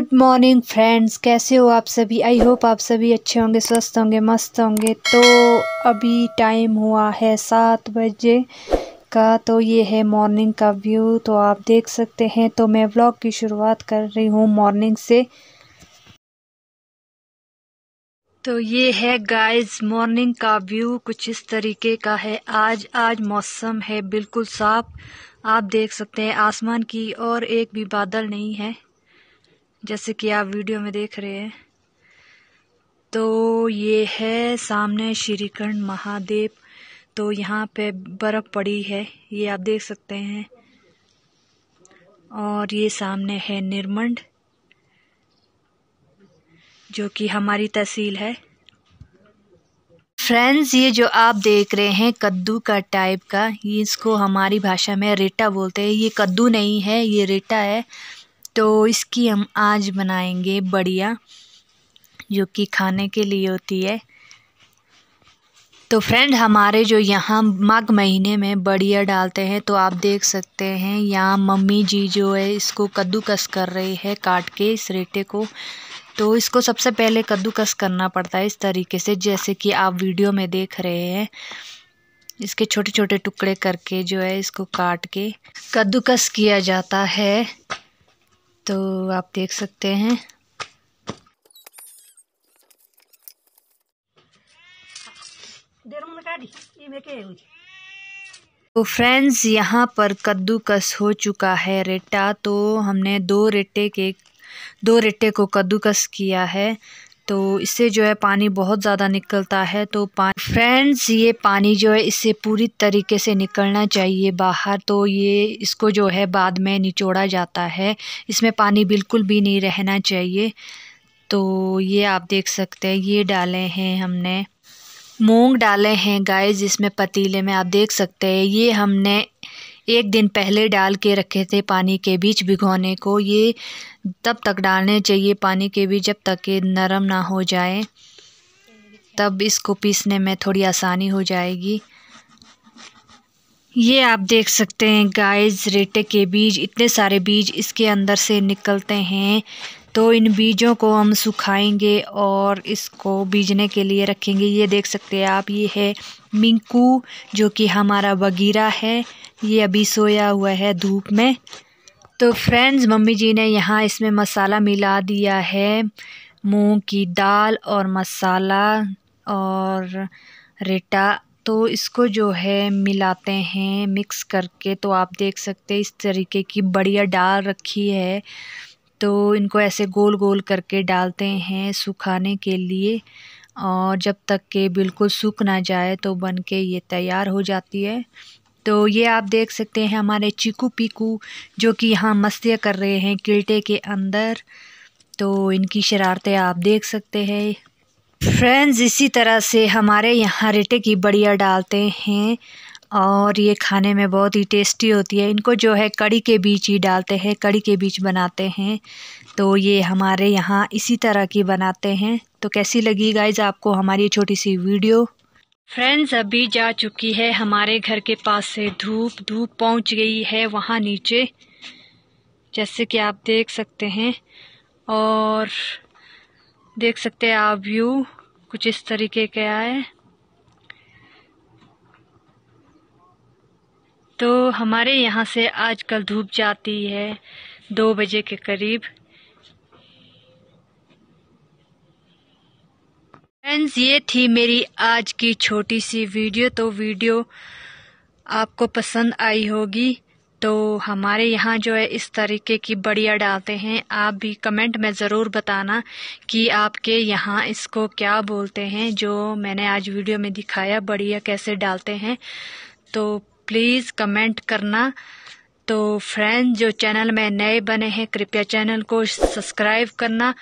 good morning friends कैसे हो आप सभी आई होप आप सभी अच्छे होंगे स्वस्थ होंगे मस्त होंगे तो अभी टाइम हुआ है सात बजे का तो ये है मॉर्निंग का व्यू तो आप देख सकते हैं तो मैं व्लॉग की शुरुआत कर रही हूँ मॉर्निंग से तो ये है गाइस मॉर्निंग का व्यू कुछ इस तरीके का है आज आज मौसम है बिल्कुल साफ आप देख सकते हैं आसमान की और एक भी बादल नहीं है जैसे कि आप वीडियो में देख रहे हैं तो ये है सामने श्रीकंड महादेव तो यहाँ पे बर्फ़ पड़ी है ये आप देख सकते हैं और ये सामने है निर्मंड जो कि हमारी तहसील है फ्रेंड्स ये जो आप देख रहे हैं कद्दू का टाइप का ये इसको हमारी भाषा में रेटा बोलते हैं ये कद्दू नहीं है ये रेटा है तो इसकी हम आज बनाएंगे बढ़िया जो कि खाने के लिए होती है तो फ्रेंड हमारे जो यहाँ माघ महीने में बढ़िया डालते हैं तो आप देख सकते हैं यहाँ मम्मी जी जो है इसको कद्दूकस कर रही है काट के इस रेटे को तो इसको सबसे पहले कद्दूकस करना पड़ता है इस तरीके से जैसे कि आप वीडियो में देख रहे हैं इसके छोटे छोटे टुकड़े करके जो है इसको काट के कद्दूकस किया जाता है तो आप देख सकते हैं तो फ्रेंड्स यहाँ पर कद्दूकस हो चुका है रेटा तो हमने दो रेटे के दो रेटे को कद्दूकस किया है तो इससे जो है पानी बहुत ज़्यादा निकलता है तो फ्रेंड्स ये पानी जो है इससे पूरी तरीके से निकलना चाहिए बाहर तो ये इसको जो है बाद में निचोड़ा जाता है इसमें पानी बिल्कुल भी नहीं रहना चाहिए तो ये आप देख सकते हैं ये डाले हैं हमने मूंग डाले हैं गाइस इसमें पतीले में आप देख सकते हैं ये हमने एक दिन पहले डाल के रखे थे पानी के बीच भिगोने को ये तब तक डालने चाहिए पानी के बीच जब तक ये नरम ना हो जाए तब इसको पीसने में थोड़ी आसानी हो जाएगी ये आप देख सकते हैं गाइस रेटे के बीज इतने सारे बीज इसके अंदर से निकलते हैं तो इन बीजों को हम सुखाएंगे और इसको बीजने के लिए रखेंगे ये देख सकते हैं आप ये है मिंकू जो कि हमारा बगीरा है ये अभी सोया हुआ है धूप में तो फ्रेंड्स मम्मी जी ने यहाँ इसमें मसाला मिला दिया है मूंग की दाल और मसाला और रेटा तो इसको जो है मिलाते हैं मिक्स करके तो आप देख सकते हैं इस तरीके की बढ़िया डाल रखी है तो इनको ऐसे गोल गोल करके डालते हैं सुखाने के लिए और जब तक के बिल्कुल सूख ना जाए तो बन के ये तैयार हो जाती है तो ये आप देख सकते हैं हमारे चीकू पीकू जो कि यहाँ मस्तियाँ कर रहे हैं किल्टे के अंदर तो इनकी शरारतें आप देख सकते हैं फ्रेंड्स इसी तरह से हमारे यहाँ रेटे की बढ़िया डालते हैं और ये खाने में बहुत ही टेस्टी होती है इनको जो है कड़ी के बीच ही डालते हैं कड़ी के बीच बनाते हैं तो ये हमारे यहाँ इसी तरह की बनाते हैं तो कैसी लगी गाइज आपको हमारी छोटी सी वीडियो फ्रेंड्स अभी जा चुकी है हमारे घर के पास से धूप धूप पहुंच गई है वहाँ नीचे जैसे कि आप देख सकते हैं और देख सकते हैं आप व्यू कुछ इस तरीके का है तो हमारे यहाँ से आजकल धूप जाती है दो बजे के करीब फ्रेंड्स ये थी मेरी आज की छोटी सी वीडियो तो वीडियो आपको पसंद आई होगी तो हमारे यहाँ जो है इस तरीके की बढ़िया डालते हैं आप भी कमेंट में ज़रूर बताना कि आपके यहाँ इसको क्या बोलते हैं जो मैंने आज वीडियो में दिखाया बढ़िया कैसे डालते हैं तो प्लीज़ कमेंट करना तो फ्रेंड जो चैनल में नए बने हैं कृपया चैनल को सब्सक्राइब करना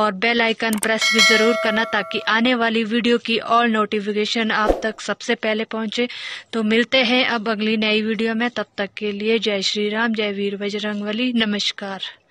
और बेल आइकन प्रेस भी ज़रूर करना ताकि आने वाली वीडियो की ऑल नोटिफिकेशन आप तक सबसे पहले पहुंचे तो मिलते हैं अब अगली नई वीडियो में तब तक के लिए जय श्री राम जय वीर बजरंगबली नमस्कार